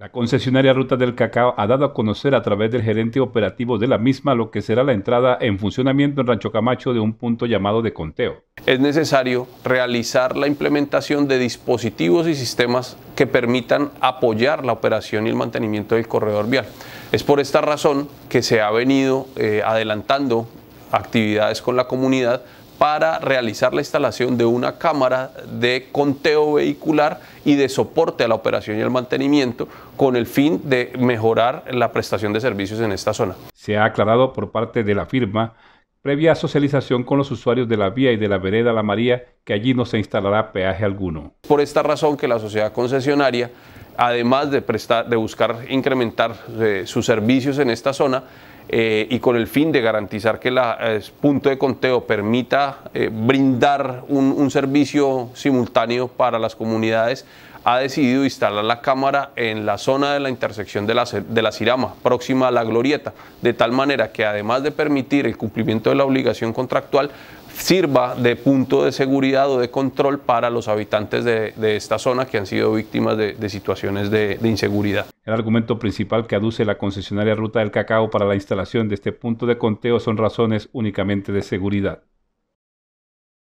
La concesionaria Ruta del Cacao ha dado a conocer a través del gerente operativo de la misma lo que será la entrada en funcionamiento en Rancho Camacho de un punto llamado de conteo. Es necesario realizar la implementación de dispositivos y sistemas que permitan apoyar la operación y el mantenimiento del corredor vial. Es por esta razón que se ha venido eh, adelantando actividades con la comunidad para realizar la instalación de una cámara de conteo vehicular y de soporte a la operación y el mantenimiento con el fin de mejorar la prestación de servicios en esta zona. Se ha aclarado por parte de la firma previa socialización con los usuarios de la vía y de la vereda La María, que allí no se instalará peaje alguno. Por esta razón que la sociedad concesionaria, además de, buscar incrementar eh, sus servicios en esta zona, eh, y con el fin de garantizar que el punto de conteo permita eh, brindar un, servicio simultáneo para las comunidades, ha decidido instalar la cámara en la zona de la intersección de la, de la Cirama, próxima a la Glorieta, de tal manera que además de permitir el cumplimiento de la obligación contractual, sirva de punto de seguridad o de control para los habitantes de, esta zona que han sido víctimas de, situaciones de, inseguridad. El argumento principal que aduce la concesionaria Ruta del Cacao para la instalación de este punto de conteo son razones únicamente de seguridad.